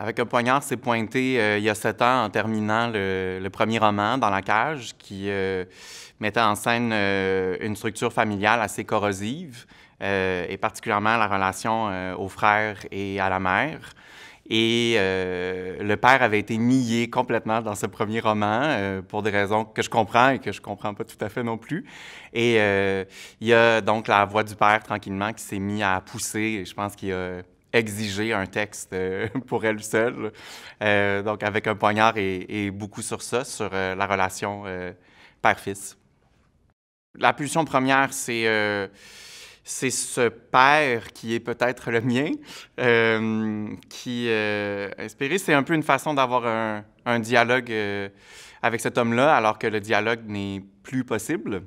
Avec un poignard, c'est pointé euh, il y a sept ans en terminant le, premier roman, Dans la cage, qui euh, mettait en scène euh, une structure familiale assez corrosive, et particulièrement la relation aux frères et à la mère. Et le père avait été nié complètement dans ce premier roman pour des raisons que je comprends et que je comprends pas tout à fait non plus. Et il y a donc la voix du père tranquillement qui s'est mise à pousser. je pense qu'il a exiger un texte euh, pour elle seule. Euh, donc, avec un poignard et, beaucoup sur ça, sur euh, la relation père-fils. La pulsion première, c'est c'est ce père qui est peut-être le mien, qui euh, inspiré. C'est un peu une façon d'avoir un, dialogue avec cet homme-là, alors que le dialogue n'est plus possible.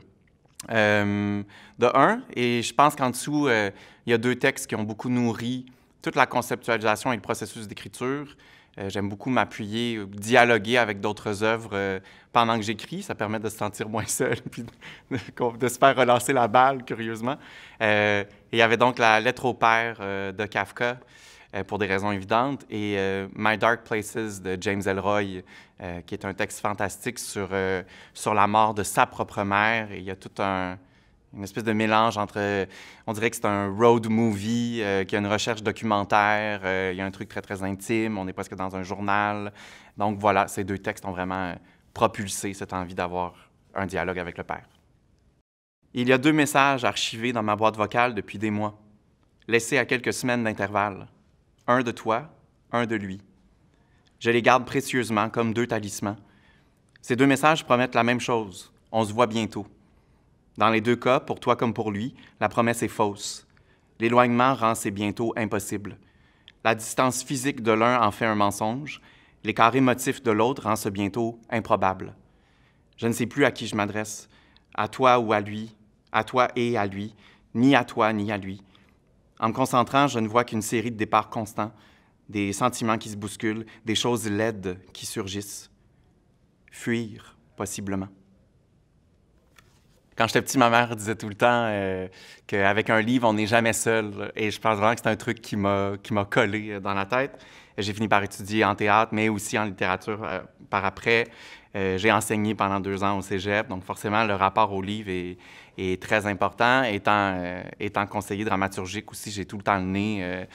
de un, et je pense qu'en dessous, il y a deux textes qui ont beaucoup nourri toute la conceptualisation et le processus d'écriture. Euh, j'aime beaucoup m'appuyer, euh, dialoguer avec d'autres œuvres euh, pendant que j'écris. Ça permet de se sentir moins seul puis de, se faire relancer la balle, curieusement. il y avait donc la lettre au père de Kafka, pour des raisons évidentes, et My Dark Places de James Elroy, qui est un texte fantastique sur, sur la mort de sa propre mère. il y a tout un, une espèce de mélange entre. Euh, on dirait que c'est un road movie, euh, qu'il y a une recherche documentaire, euh, il y a un truc très, très intime, on est presque dans un journal. Donc voilà, ces deux textes ont vraiment propulsé cette envie d'avoir un dialogue avec le père. Il y a deux messages archivés dans ma boîte vocale depuis des mois, laissés à quelques semaines d'intervalle. Un de toi, un de lui. Je les garde précieusement comme deux talismans. Ces deux messages promettent la même chose. On se voit bientôt. Dans les deux cas, pour toi comme pour lui, la promesse est fausse. L'éloignement rend ces bientôt impossible. La distance physique de l'un en fait un mensonge, l'écart émotif de l'autre rend ce bientôt improbable. Je ne sais plus à qui je m'adresse, à toi ou à lui, à toi et à lui, ni à toi ni à lui. En me concentrant, je ne vois qu'une série de départs constants, des sentiments qui se bousculent, des choses laides qui surgissent. Fuir, possiblement. Quand j'étais petit, ma mère disait tout le temps euh, qu'avec un livre, on n'est jamais seul. Et je pense vraiment que c'est un truc qui m'a collé euh, dans la tête. J'ai fini par étudier en théâtre, mais aussi en littérature euh, par après. Euh, j'ai enseigné pendant deux ans au cégep, donc forcément, le rapport au livre est, très important. Euh, étant, conseiller dramaturgique aussi, j'ai tout le temps le nez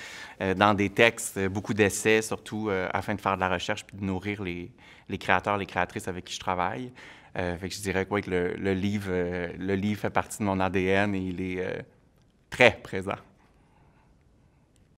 dans des textes, beaucoup d'essais, surtout afin de faire de la recherche puis de nourrir les, créateurs, les créatrices avec qui je travaille. je dirais quoi, que le, le livre, le livre fait partie de mon ADN et il est très présent.